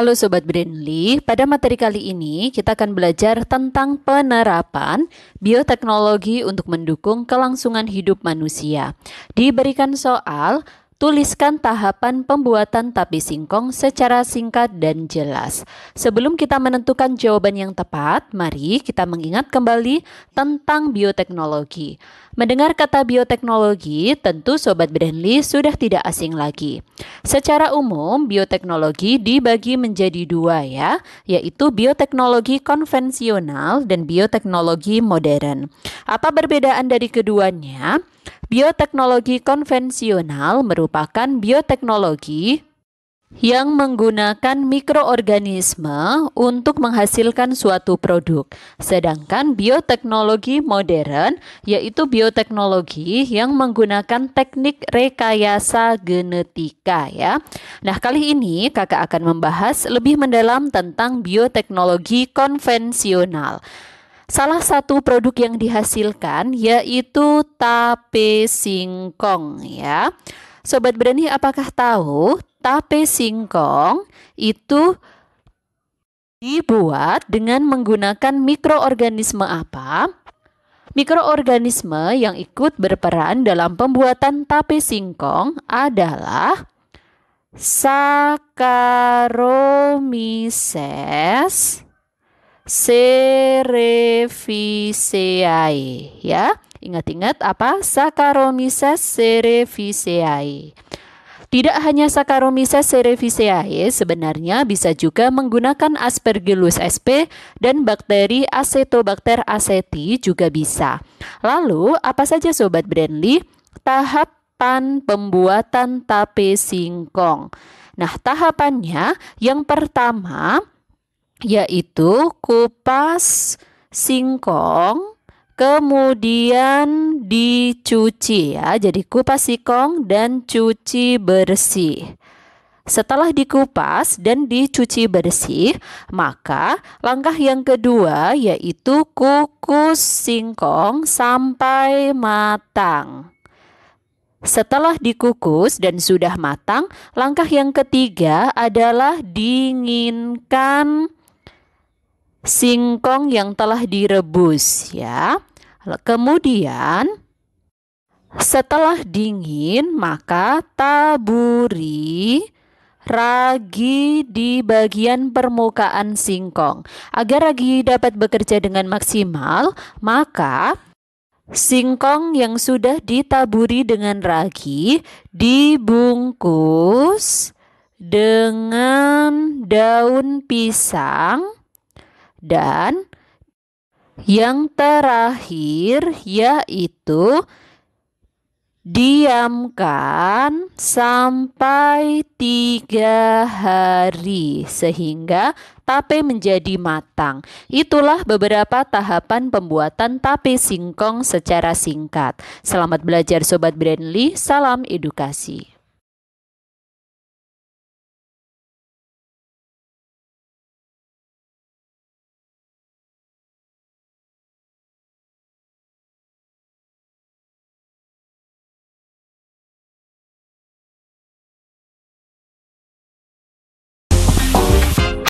Halo Sobat Brainly, pada materi kali ini kita akan belajar tentang penerapan bioteknologi untuk mendukung kelangsungan hidup manusia. Diberikan soal, tuliskan tahapan pembuatan tapi singkong secara singkat dan jelas. Sebelum kita menentukan jawaban yang tepat, mari kita mengingat kembali tentang bioteknologi. Mendengar kata bioteknologi, tentu Sobat Brainly sudah tidak asing lagi. Secara umum, bioteknologi dibagi menjadi dua ya, yaitu bioteknologi konvensional dan bioteknologi modern. Apa perbedaan dari keduanya? Bioteknologi konvensional merupakan bioteknologi yang menggunakan mikroorganisme untuk menghasilkan suatu produk. Sedangkan bioteknologi modern yaitu bioteknologi yang menggunakan teknik rekayasa genetika ya. Nah, kali ini Kakak akan membahas lebih mendalam tentang bioteknologi konvensional. Salah satu produk yang dihasilkan yaitu tape singkong ya. Sobat Berani apakah tahu tape singkong itu dibuat dengan menggunakan mikroorganisme apa? Mikroorganisme yang ikut berperan dalam pembuatan tape singkong adalah Saccharomyces cerevisiae ya. Ingat-ingat apa? Saccharomyces cerevisiae. Tidak hanya Saccharomyces cerevisiae, sebenarnya bisa juga menggunakan Aspergillus sp dan bakteri Acetobacter aceti juga bisa. Lalu, apa saja sobat Brandly? Tahapan pembuatan tape singkong. Nah, tahapannya yang pertama yaitu kupas singkong kemudian dicuci ya. Jadi kupas singkong dan cuci bersih. Setelah dikupas dan dicuci bersih, maka langkah yang kedua yaitu kukus singkong sampai matang. Setelah dikukus dan sudah matang, langkah yang ketiga adalah dinginkan singkong yang telah direbus ya. Kemudian setelah dingin, maka taburi ragi di bagian permukaan singkong. Agar ragi dapat bekerja dengan maksimal, maka singkong yang sudah ditaburi dengan ragi dibungkus dengan daun pisang dan yang terakhir yaitu diamkan sampai tiga hari sehingga tape menjadi matang. Itulah beberapa tahapan pembuatan tape singkong secara singkat. Selamat belajar Sobat Brandly, salam edukasi.